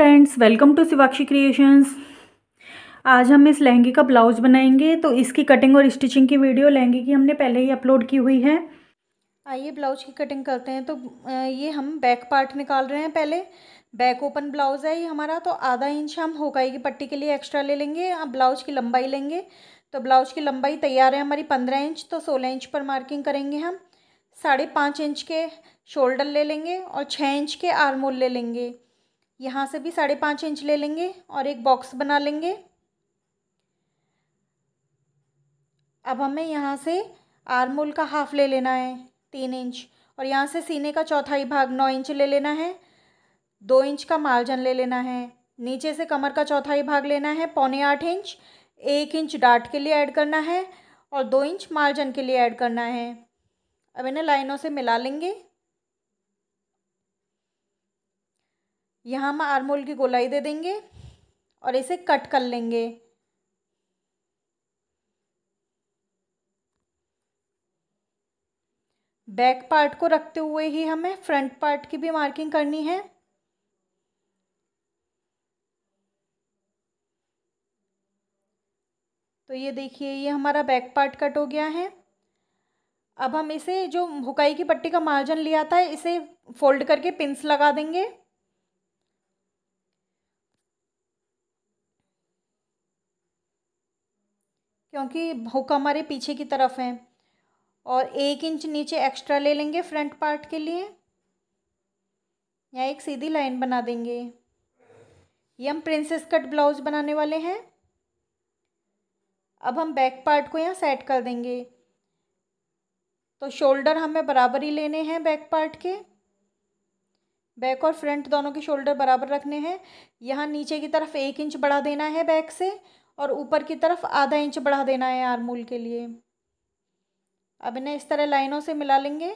friends welcome to Shivakshi creations आज हम इस लहंगे का ब्लाउज़ बनाएंगे तो इसकी कटिंग और स्टिचिंग की वीडियो लहंगे की हमने पहले ही अपलोड की हुई है आइए ब्लाउज की कटिंग करते हैं तो ये हम बैक पार्ट निकाल रहे हैं पहले बैक ओपन ब्लाउज़ है ये हमारा तो आधा इंच हम होकाई की पट्टी के लिए एक्स्ट्रा ले लेंगे अब ब्लाउज की लंबाई लेंगे तो ब्लाउज की लंबाई तैयार है हमारी पंद्रह इंच तो सोलह इंच पर मार्किंग करेंगे हम साढ़े पाँच इंच के शोल्डर ले लेंगे और छः इंच के आर्मोल ले लेंगे यहाँ से भी साढ़े पाँच इंच ले लेंगे और एक बॉक्स बना लेंगे अब हमें यहाँ से आर्मोल का हाफ ले लेना है तीन इंच और यहाँ से सीने का चौथाई भाग नौ इंच ले लेना है दो इंच का मार्जन ले लेना है नीचे से कमर का चौथाई भाग लेना है पौने आठ इंच एक इंच डाट के लिए ऐड करना है और दो इंच मार्जन के लिए ऐड करना है अब इन्हें लाइनों से मिला लेंगे यहाँ हम आरमोल की गोलाई दे देंगे और इसे कट कर लेंगे बैक पार्ट को रखते हुए ही हमें फ्रंट पार्ट की भी मार्किंग करनी है तो ये देखिए ये हमारा बैक पार्ट कट हो गया है अब हम इसे जो हुकाई की पट्टी का मार्जिन लिया था इसे फोल्ड करके पिंस लगा देंगे क्योंकि हुक हमारे पीछे की तरफ हैं और एक इंच नीचे एक्स्ट्रा ले लेंगे फ्रंट पार्ट के लिए या एक सीधी लाइन बना देंगे ये हम प्रिंसेस कट ब्लाउज बनाने वाले हैं अब हम बैक पार्ट को यहाँ सेट कर देंगे तो शोल्डर हमें बराबर ही लेने हैं बैक पार्ट के बैक और फ्रंट दोनों के शोल्डर बराबर रखने हैं यहाँ नीचे की तरफ एक इंच बढ़ा देना है बैक से और ऊपर की तरफ आधा इंच बढ़ा देना है आरमूल के लिए अब इन्हें इस तरह लाइनों से मिला लेंगे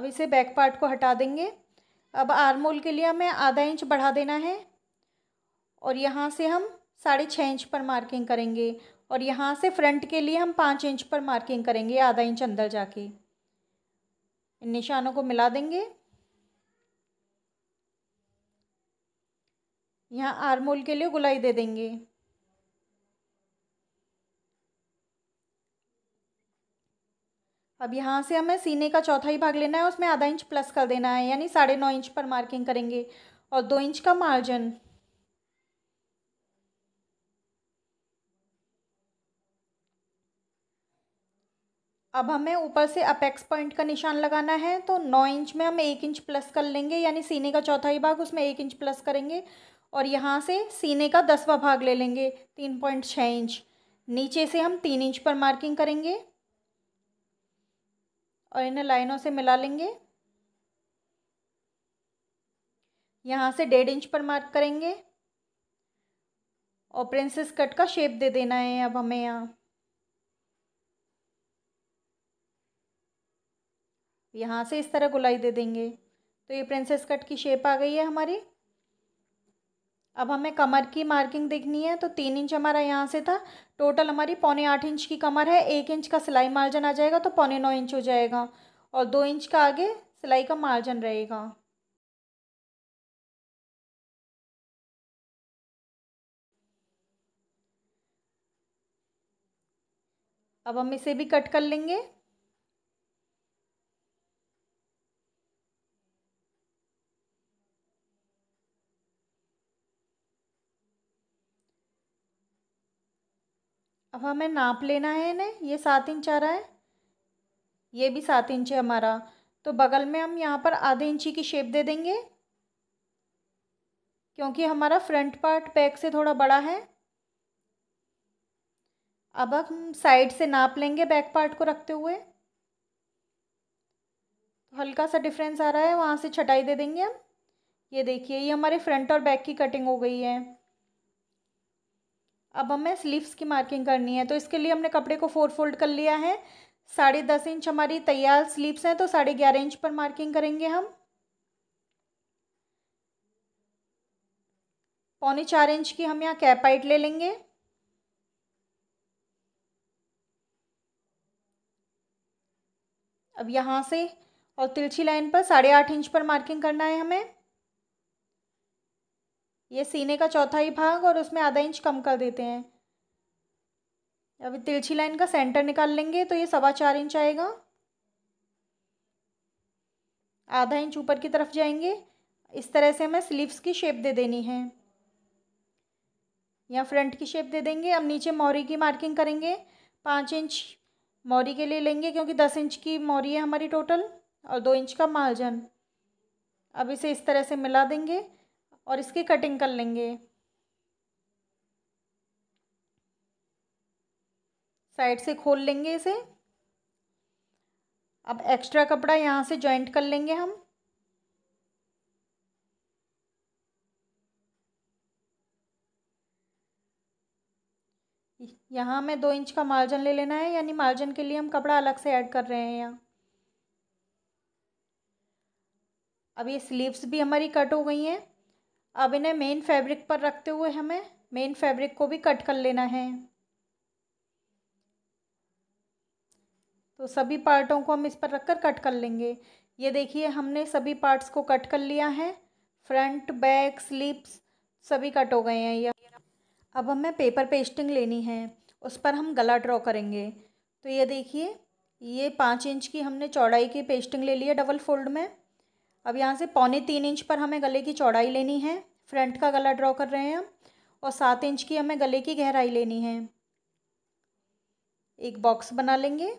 अब इसे बैक पार्ट को हटा देंगे अब आरमूल के लिए हमें आधा इंच बढ़ा देना है और यहाँ से हम साढ़े छः इंच पर मार्किंग करेंगे और यहाँ से फ्रंट के लिए हम पाँच इंच पर मार्किंग करेंगे आधा इंच अंदर जाके इन निशानों को मिला देंगे यहाँ आरमोल के लिए गुलाई दे देंगे अब यहाँ से हमें सीने का चौथा ही भाग लेना है उसमें आधा इंच प्लस कर देना है यानी साढ़े नौ इंच पर मार्किंग करेंगे और दो इंच का मार्जिन अब हमें ऊपर से अपेक्स पॉइंट का निशान लगाना है तो नौ इंच में हम एक इंच प्लस कर लेंगे यानी सीने का चौथा ही भाग उसमें एक इंच प्लस करेंगे और यहाँ से सीने का दसवा भाग ले लेंगे तीन पॉइंट छः इंच नीचे से हम तीन इंच पर मार्किंग करेंगे और इन्हें लाइनों से मिला लेंगे यहाँ से डेढ़ इंच पर मार्क करेंगे और प्रिंसेस कट का शेप दे देना है अब हमें यहाँ यहाँ से इस तरह गुलाई दे देंगे तो ये प्रिंसेस कट की शेप आ गई है हमारी अब हमें कमर की मार्किंग देखनी है तो तीन इंच हमारा यहाँ से था टोटल हमारी पौने आठ इंच की कमर है एक इंच का सिलाई मार्जन आ जाएगा तो पौने नौ इंच हो जाएगा और दो इंच का आगे सिलाई का मार्जिन रहेगा अब हम इसे भी कट कर लेंगे अब हाँ, हमें नाप लेना है इन्हें ये सात इंच आ रहा है ये भी सात इंच है हमारा तो बगल में हम यहाँ पर आधे इंची की शेप दे देंगे क्योंकि हमारा फ्रंट पार्ट बैक से थोड़ा बड़ा है अब हम साइड से नाप लेंगे बैक पार्ट को रखते हुए तो हल्का सा डिफरेंस आ रहा है वहाँ से छटाई दे देंगे हम ये देखिए ये हमारे फ्रंट और बैक की कटिंग हो गई है अब हमें स्लीव्स की मार्किंग करनी है तो इसके लिए हमने कपड़े को फोर फोल्ड कर लिया है साढ़े दस इंच हमारी तैयार स्लीव्स हैं तो साढ़े ग्यारह इंच पर मार्किंग करेंगे हम पौने चार इंच की हम यहाँ कैप हाइट ले लेंगे अब यहाँ से और तिरछी लाइन पर साढ़े आठ इंच पर मार्किंग करना है हमें ये सीने का चौथा ही भाग और उसमें आधा इंच कम कर देते हैं अभी तिरछी लाइन का सेंटर निकाल लेंगे तो ये सवा चार इंच आएगा आधा इंच ऊपर की तरफ जाएंगे इस तरह से हमें स्लीव्स की शेप दे देनी है या फ्रंट की शेप दे देंगे अब नीचे मौरी की मार्किंग करेंगे पाँच इंच मौरी के लिए लेंगे क्योंकि दस इंच की मौरी है हमारी टोटल और दो इंच का मार्जन अब इसे इस तरह से मिला देंगे और इसकी कटिंग कर लेंगे साइड से खोल लेंगे इसे अब एक्स्ट्रा कपड़ा यहाँ से जॉइंट कर लेंगे हम यहाँ हमें दो इंच का मार्जिन ले लेना है यानी मार्जिन के लिए हम कपड़ा अलग से ऐड कर रहे हैं यहाँ अब ये स्लीव्स भी हमारी कट हो गई हैं अब इन्हें मेन फैब्रिक पर रखते हुए हमें मेन फैब्रिक को भी कट कर लेना है तो सभी पार्टों को हम इस पर रखकर कट कर लेंगे ये देखिए हमने सभी पार्ट्स को कट कर लिया है फ्रंट बैक स्लीप्स सभी कट हो गए हैं ये अब हमें पेपर पेस्टिंग लेनी है उस पर हम गला ड्रॉ करेंगे तो ये देखिए ये पाँच इंच की हमने चौड़ाई की पेस्टिंग ले ली है डबल फोल्ड में अब यहाँ से पौने तीन इंच पर हमें गले की चौड़ाई लेनी है फ्रंट का गला ड्रॉ कर रहे हैं हम और सात इंच की हमें गले की गहराई लेनी है एक बॉक्स बना लेंगे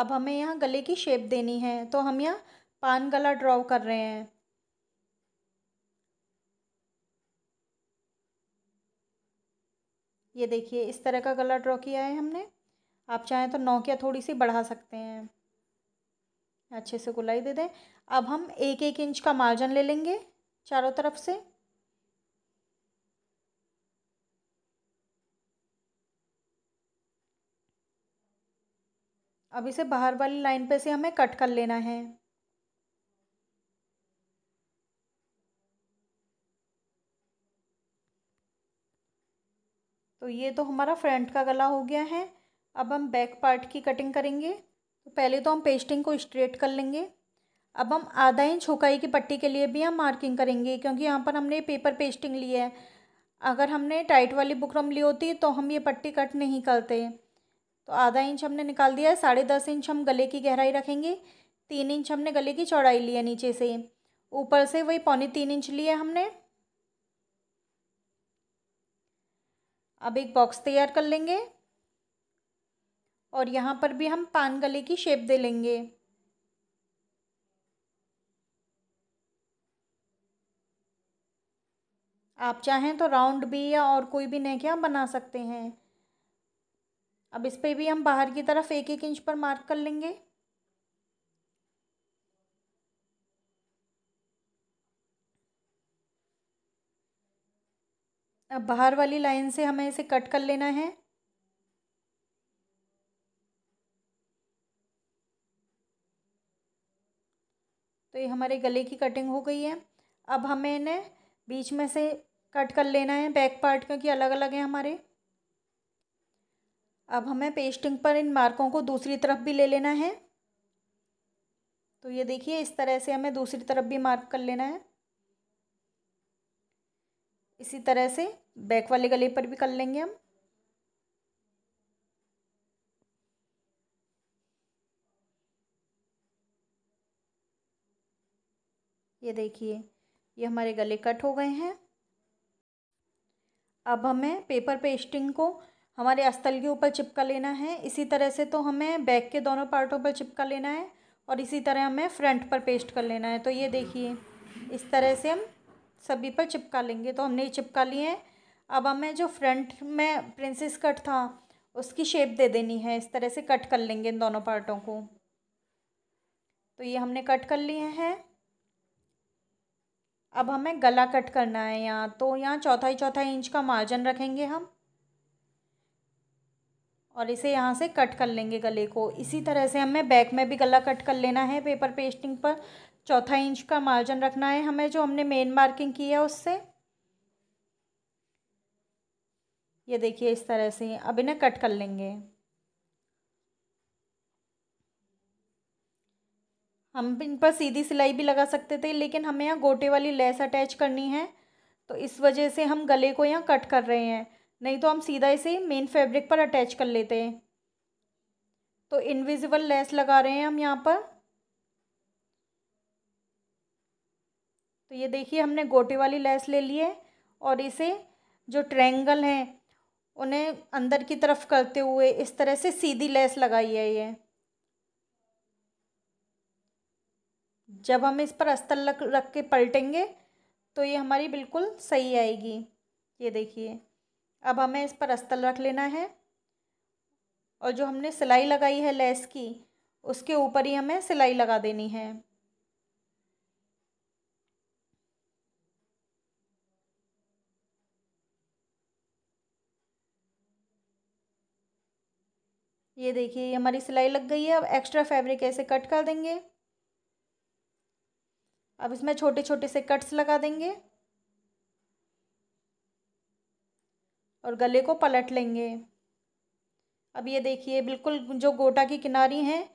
अब हमें यहाँ गले की शेप देनी है तो हम यहाँ पान गला ड्रॉ कर रहे हैं ये देखिए इस तरह का गला ड्रॉ किया है हमने आप चाहें तो नोकिया थोड़ी सी बढ़ा सकते हैं अच्छे से गुलाई दे दें अब हम एक एक इंच का मार्जिन ले लेंगे चारों तरफ से अब इसे बाहर वाली लाइन पे से हमें कट कर लेना है तो ये तो हमारा फ्रंट का गला हो गया है अब हम बैक पार्ट की कटिंग करेंगे तो पहले तो हम पेस्टिंग को स्ट्रेट कर लेंगे अब हम आधा इंच होकाई की पट्टी के लिए भी हम मार्किंग करेंगे क्योंकि यहाँ पर हमने पेपर पेस्टिंग ली है अगर हमने टाइट वाली बुकरम ली होती तो हम ये पट्टी कट नहीं करते तो आधा इंच हमने निकाल दिया है साढ़े दस इंच हम गले की गहराई रखेंगे तीन इंच हमने गले की चौड़ाई ली है नीचे से ऊपर से वही पौने तीन इंच लिया हमने अब एक बॉक्स तैयार कर लेंगे और यहाँ पर भी हम पान गले की शेप दे लेंगे आप चाहें तो राउंड भी या और कोई भी नेक यहाँ बना सकते हैं अब इस पर भी हम बाहर की तरफ एक एक इंच पर मार्क कर लेंगे अब बाहर वाली लाइन से हमें इसे कट कर लेना है तो ये हमारे गले की कटिंग हो गई है अब हमें इन्हें बीच में से कट कर लेना है बैक पार्ट क्योंकि अलग अलग हैं हमारे अब हमें पेस्टिंग पर इन मार्कों को दूसरी तरफ भी ले लेना है तो ये देखिए इस तरह से हमें दूसरी तरफ भी मार्क कर लेना है इसी तरह से बैक वाले गले पर भी कर लेंगे हम ये देखिए ये हमारे गले कट हो गए हैं अब हमें पेपर पेस्टिंग को हमारे अस्तल के ऊपर चिपका लेना है इसी तरह से तो हमें बैक के दोनों पार्टों पर चिपका लेना है और इसी तरह हमें फ्रंट पर पेस्ट कर लेना है तो ये देखिए इस तरह से हम सभी पर चिपका लेंगे तो हमने ये चिपका लिए हैं अब हमें जो फ्रंट में प्रिंसेस कट था उसकी शेप दे देनी है इस तरह से कट कर लेंगे इन दोनों पार्टों को तो ये हमने कट कर लिए हैं अब हमें गला कट करना है यहाँ तो यहाँ चौथाई चौथाई इंच का मार्जिन रखेंगे हम और इसे यहाँ से कट कर लेंगे गले को इसी तरह से हमें बैक में भी गला कट कर लेना है पेपर पेस्टिंग पर चौथा इंच का मार्जिन रखना है हमें जो हमने मेन मार्किंग की है उससे ये देखिए इस तरह से अब इन्हें कट कर लेंगे हम इन पर सीधी सिलाई भी लगा सकते थे लेकिन हमें यहाँ गोटे वाली लेस अटैच करनी है तो इस वजह से हम गले को यहाँ कट कर रहे हैं नहीं तो हम सीधा इसे मेन फैब्रिक पर अटैच कर लेते हैं तो इनविजिबल लेस लगा रहे हैं हम यहाँ पर तो ये देखिए हमने गोटे वाली लेस ले ली है और इसे जो ट्रैंगल हैं उन्हें अंदर की तरफ करते हुए इस तरह से सीधी लेस लगाई है ये जब हम इस पर अस्तर लग रख के पलटेंगे तो ये हमारी बिल्कुल सही आएगी ये देखिए अब हमें इस पर अस्तर रख लेना है और जो हमने सिलाई लगाई है लेस की उसके ऊपर ही हमें सिलाई लगा देनी है ये देखिए हमारी सिलाई लग गई है अब एक्स्ट्रा फैब्रिक ऐसे कट कर देंगे अब इसमें छोटे छोटे से कट्स लगा देंगे और गले को पलट लेंगे अब ये देखिए बिल्कुल जो गोटा की किनारी हैं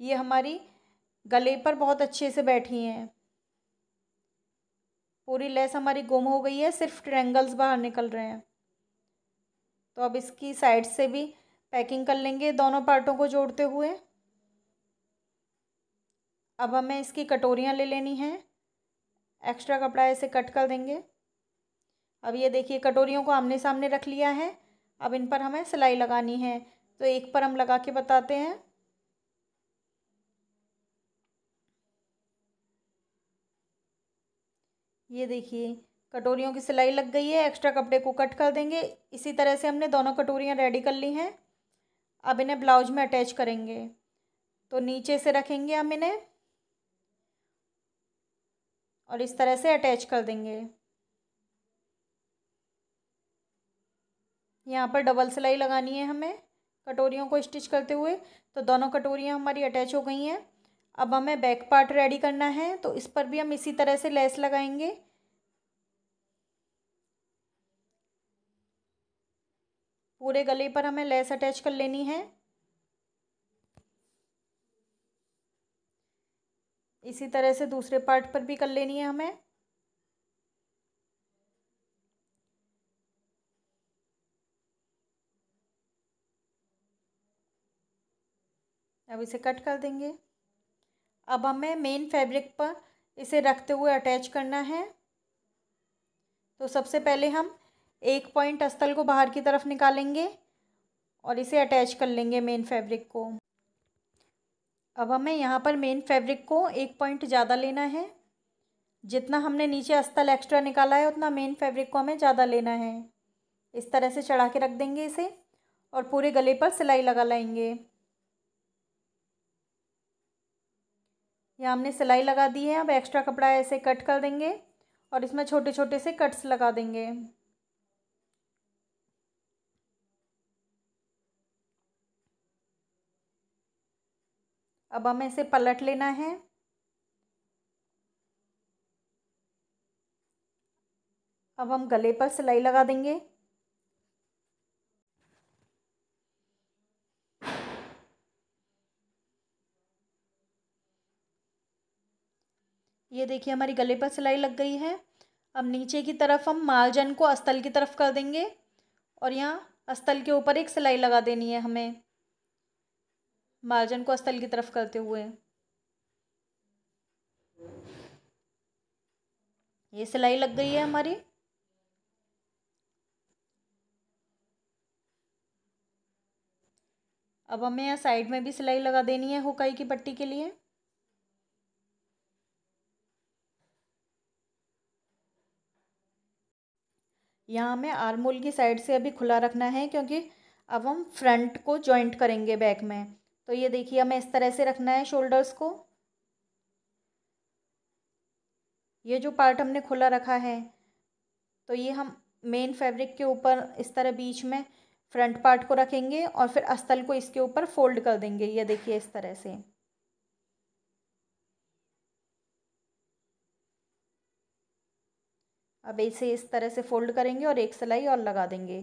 ये हमारी गले पर बहुत अच्छे से बैठी हैं पूरी लेस हमारी गुम हो गई है सिर्फ ट्रेंगल्स बाहर निकल रहे हैं तो अब इसकी साइड से भी पैकिंग कर लेंगे दोनों पार्टों को जोड़ते हुए अब हमें इसकी कटोरियाँ ले लेनी हैं एक्स्ट्रा कपड़ा ऐसे कट कर देंगे अब ये देखिए कटोरियों को आमने सामने रख लिया है अब इन पर हमें सिलाई लगानी है तो एक पर हम लगा के बताते हैं ये देखिए कटोरियों की सिलाई लग गई है एक्स्ट्रा कपड़े को कट कर देंगे इसी तरह से हमने दोनों कटोरियाँ रेडी कर ली हैं अब इन्हें ब्लाउज में अटैच करेंगे तो नीचे से रखेंगे हम इन्हें और इस तरह से अटैच कर देंगे यहाँ पर डबल सिलाई लगानी है हमें कटोरियों को स्टिच करते हुए तो दोनों कटोरियाँ हमारी अटैच हो गई हैं अब हमें बैक पार्ट रेडी करना है तो इस पर भी हम इसी तरह से लेस लगाएंगे पूरे गले पर हमें लेस अटैच कर लेनी है इसी तरह से दूसरे पार्ट पर भी कर लेनी है हमें अब इसे कट कर देंगे अब हमें मेन फैब्रिक पर इसे रखते हुए अटैच करना है तो सबसे पहले हम एक पॉइंट अस्तल को बाहर की तरफ निकालेंगे और इसे अटैच कर लेंगे मेन फैब्रिक को अब हमें यहाँ पर मेन फैब्रिक को एक पॉइंट ज़्यादा लेना है जितना हमने नीचे अस्तल एक्स्ट्रा निकाला है उतना मेन फैब्रिक को हमें ज़्यादा लेना है इस तरह से चढ़ा के रख देंगे इसे और पूरे गले पर सिलाई लगा लाएंगे यहाँ हमने सिलाई लगा दी है अब एक्स्ट्रा कपड़ा ऐसे कट कर देंगे और इसमें छोटे छोटे से कट्स लगा देंगे अब हमें इसे पलट लेना है अब हम गले पर सिलाई लगा देंगे ये देखिए हमारी गले पर सिलाई लग गई है अब नीचे की तरफ हम मालजन को अस्तल की तरफ कर देंगे और यहाँ अस्तल के ऊपर एक सिलाई लगा देनी है हमें मार्जन को स्थल की तरफ करते हुए ये सिलाई लग गई है हमारी अब हमें यहाँ साइड में भी सिलाई लगा देनी है हुकाई की पट्टी के लिए यहाँ हमें आर्मोल की साइड से अभी खुला रखना है क्योंकि अब हम फ्रंट को जॉइंट करेंगे बैक में तो ये देखिए हमें इस तरह से रखना है शोल्डर्स को ये जो पार्ट हमने खुला रखा है तो ये हम मेन फैब्रिक के ऊपर इस तरह बीच में फ्रंट पार्ट को रखेंगे और फिर अस्तल को इसके ऊपर फोल्ड कर देंगे ये देखिए इस तरह से अब इसे इस तरह से फोल्ड करेंगे और एक सिलाई और लगा देंगे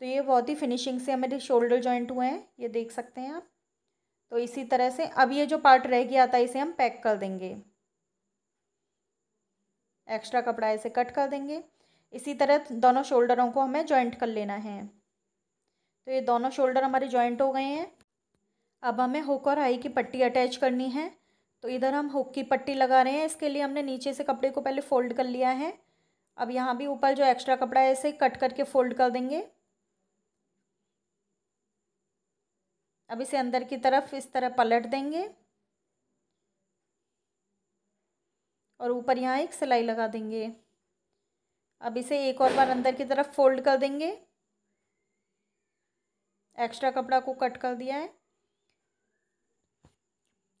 तो ये बहुत ही फिनिशिंग से हमारे शोल्डर जॉइंट हुए हैं ये देख सकते हैं आप तो इसी तरह से अब ये जो पार्ट रह गया था इसे हम पैक कर देंगे एक्स्ट्रा कपड़ा इसे कट कर देंगे इसी तरह दोनों शोल्डरों को हमें जॉइंट कर लेना है तो ये दोनों शोल्डर हमारे जॉइंट हो गए हैं अब हमें हुक और हाई की पट्टी अटैच करनी है तो इधर हम हुक की पट्टी लगा रहे हैं इसके लिए हमने नीचे से कपड़े को पहले फ़ोल्ड कर लिया है अब यहाँ भी ऊपर जो एक्स्ट्रा कपड़ा है इसे कट करके फ़ोल्ड कर देंगे अब इसे अंदर की तरफ इस तरह पलट देंगे और ऊपर यहाँ एक सिलाई लगा देंगे अब इसे एक और बार अंदर की तरफ फोल्ड कर देंगे एक्स्ट्रा कपड़ा को कट कर दिया है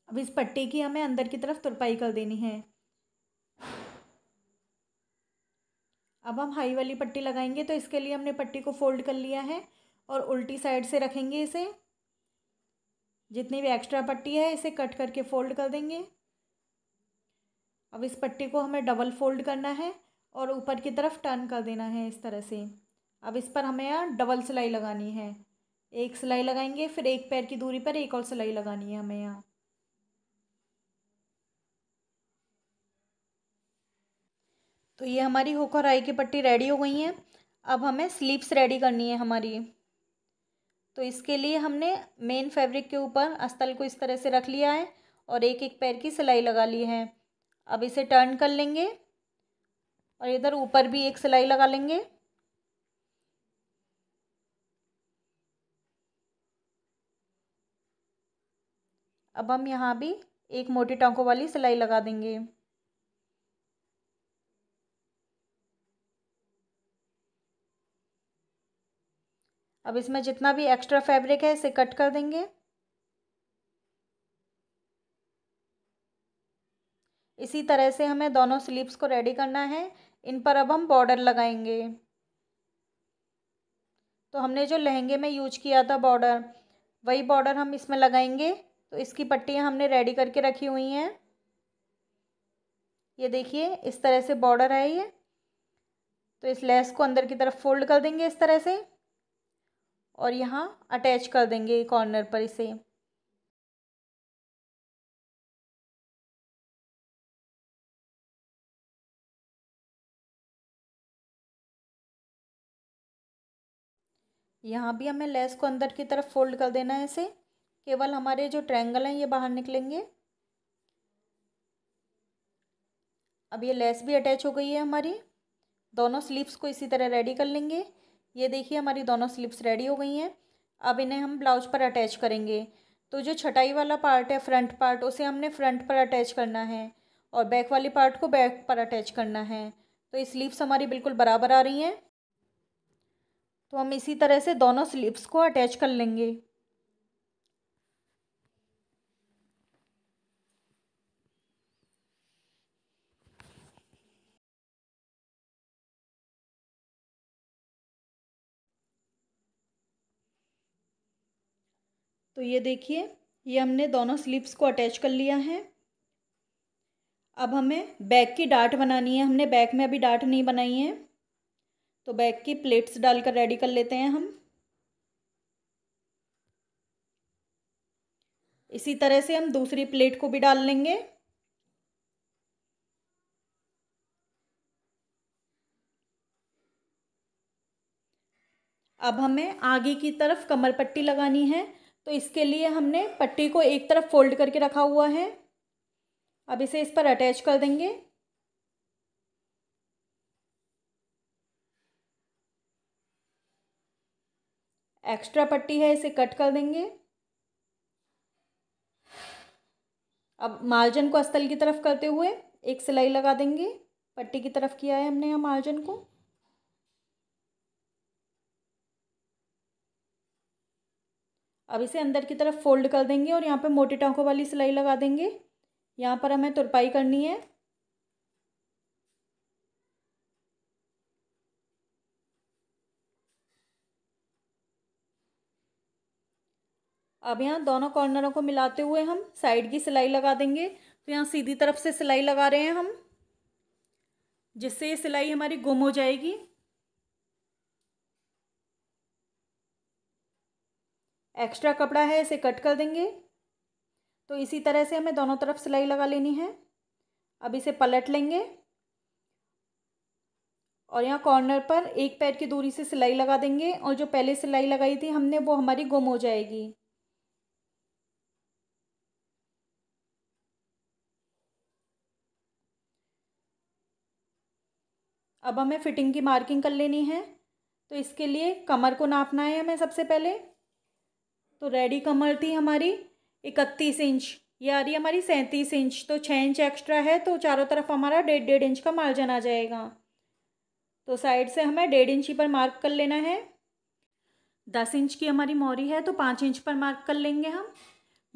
अब इस पट्टे की हमें अंदर की तरफ तुरपाई कर देनी है अब हम हाई वाली पट्टी लगाएंगे तो इसके लिए हमने पट्टी को फोल्ड कर लिया है और उल्टी साइड से रखेंगे इसे जितनी भी एक्स्ट्रा पट्टी है इसे कट करके फ़ोल्ड कर देंगे अब इस पट्टी को हमें डबल फोल्ड करना है और ऊपर की तरफ टर्न कर देना है इस तरह से अब इस पर हमें यहाँ डबल सिलाई लगानी है एक सिलाई लगाएंगे फिर एक पैर की दूरी पर एक और सिलाई लगानी है हमें यहाँ तो ये हमारी होकर आई की पट्टी रेडी हो गई है अब हमें स्लीव्स रेडी करनी है हमारी तो इसके लिए हमने मेन फैब्रिक के ऊपर अस्तल को इस तरह से रख लिया है और एक एक पैर की सिलाई लगा ली है अब इसे टर्न कर लेंगे और इधर ऊपर भी एक सिलाई लगा लेंगे अब हम यहाँ भी एक मोटी टांकों वाली सिलाई लगा देंगे अब इसमें जितना भी एक्स्ट्रा फैब्रिक है इसे कट कर देंगे इसी तरह से हमें दोनों स्लीव्स को रेडी करना है इन पर अब हम बॉर्डर लगाएंगे तो हमने जो लहंगे में यूज किया था बॉर्डर वही बॉर्डर हम इसमें लगाएंगे तो इसकी पट्टियाँ हमने रेडी करके रखी हुई हैं ये देखिए इस तरह से बॉर्डर है ये तो इस लेस को अंदर की तरफ फोल्ड कर देंगे इस तरह से और यहाँ अटैच कर देंगे कॉर्नर पर इसे यहाँ भी हमें लेस को अंदर की तरफ फोल्ड कर देना है इसे केवल हमारे जो ट्रायंगल हैं ये बाहर निकलेंगे अब ये लेस भी अटैच हो गई है हमारी दोनों स्लीव्स को इसी तरह रेडी कर लेंगे ये देखिए हमारी दोनों स्लिप्स रेडी हो गई हैं अब इन्हें हम ब्लाउज पर अटैच करेंगे तो जो छटाई वाला पार्ट है फ्रंट पार्ट उसे हमने फ्रंट पर अटैच करना है और बैक वाली पार्ट को बैक पर अटैच करना है तो स्लीव्स हमारी बिल्कुल बराबर आ रही हैं तो हम इसी तरह से दोनों स्लीव्स को अटैच कर लेंगे तो ये देखिए ये हमने दोनों स्लीव्स को अटैच कर लिया है अब हमें बैक की डार्ट बनानी है हमने बैक में अभी डाट नहीं बनाई है तो बैक की प्लेट्स डालकर रेडी कर लेते हैं हम इसी तरह से हम दूसरी प्लेट को भी डाल लेंगे अब हमें आगे की तरफ कमर पट्टी लगानी है तो इसके लिए हमने पट्टी को एक तरफ फोल्ड करके रखा हुआ है अब इसे इस पर अटैच कर देंगे एक्स्ट्रा पट्टी है इसे कट कर देंगे अब मार्जिन को अस्तल की तरफ करते हुए एक सिलाई लगा देंगे पट्टी की तरफ किया है हमने यहाँ मार्जिन को अब इसे अंदर की तरफ फोल्ड कर देंगे और यहाँ पर मोटी टाँकों वाली सिलाई लगा देंगे यहाँ पर हमें तुरपाई करनी है अब यहाँ दोनों कॉर्नरों को मिलाते हुए हम साइड की सिलाई लगा देंगे तो यहाँ सीधी तरफ से सिलाई लगा रहे हैं हम जिससे ये सिलाई हमारी गुम हो जाएगी एक्स्ट्रा कपड़ा है इसे कट कर देंगे तो इसी तरह से हमें दोनों तरफ सिलाई लगा लेनी है अब इसे पलट लेंगे और यहाँ कॉर्नर पर एक पैर की दूरी से सिलाई लगा देंगे और जो पहले सिलाई लगाई थी हमने वो हमारी गुम हो जाएगी अब हमें फिटिंग की मार्किंग कर लेनी है तो इसके लिए कमर को नापना है हमें सबसे पहले तो रेडी कमर थी हमारी इकतीस इंच ये आ रही हमारी सैंतीस इंच तो छः इंच एक्स्ट्रा है तो चारों तरफ हमारा डेढ़ डेढ़ इंच का मार्जन आ जाएगा तो साइड से हमें डेढ़ इंच ही पर मार्क कर लेना है दस इंच की हमारी मोरी है तो पाँच इंच पर मार्क कर लेंगे हम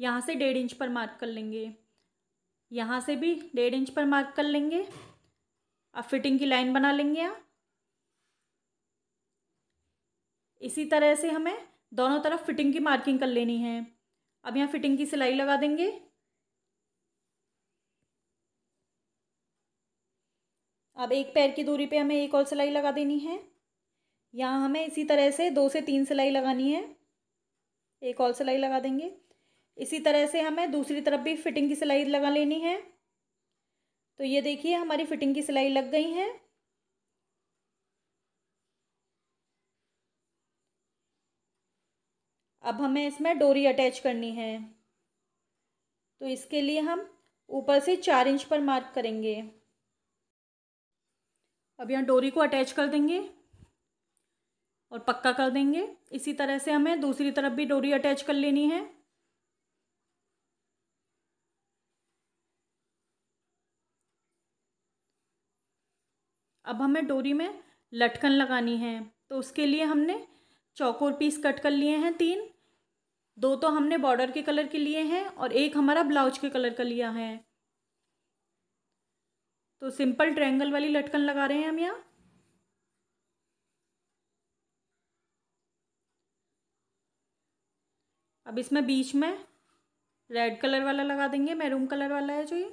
यहाँ से डेढ़ इंच पर मार्क कर लेंगे यहाँ से भी डेढ़ इंच पर मार्क कर लेंगे अब फिटिंग की लाइन बना लेंगे आप इसी तरह से हमें दोनों तरफ फिटिंग की मार्किंग कर लेनी है अब यहाँ फिटिंग की सिलाई लगा देंगे अब एक पैर की दूरी पे हमें एक और सिलाई लगा देनी है यहाँ हमें इसी तरह से दो से तीन सिलाई लगानी है एक और सिलाई लगा देंगे इसी तरह से हमें दूसरी तरफ भी फिटिंग की सिलाई लगा लेनी है तो ये देखिए हमारी फिटिंग की सिलाई लग गई है अब हमें इसमें डोरी अटैच करनी है तो इसके लिए हम ऊपर से चार इंच पर मार्क करेंगे अब यहाँ डोरी को अटैच कर देंगे और पक्का कर देंगे इसी तरह से हमें दूसरी तरफ भी डोरी अटैच कर लेनी है अब हमें डोरी में लटकन लगानी है तो उसके लिए हमने चौकोर पीस कट कर लिए हैं तीन दो तो हमने बॉर्डर के कलर के लिए हैं और एक हमारा ब्लाउज के कलर का लिया है तो सिंपल ट्रायंगल वाली लटकन लगा रहे हैं हम यहाँ अब इसमें बीच में रेड कलर वाला लगा देंगे मैरूम कलर वाला है जो ये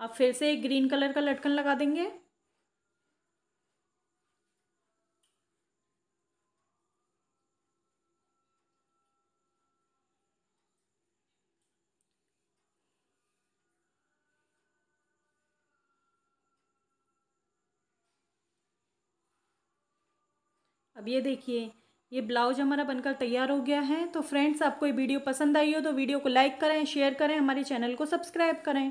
अब फिर से एक ग्रीन कलर का लटकन लगा देंगे अब ये देखिए ये ब्लाउज हमारा बनकर तैयार हो गया है तो फ्रेंड्स आपको ये वीडियो पसंद आई हो तो वीडियो को लाइक करें शेयर करें हमारे चैनल को सब्सक्राइब करें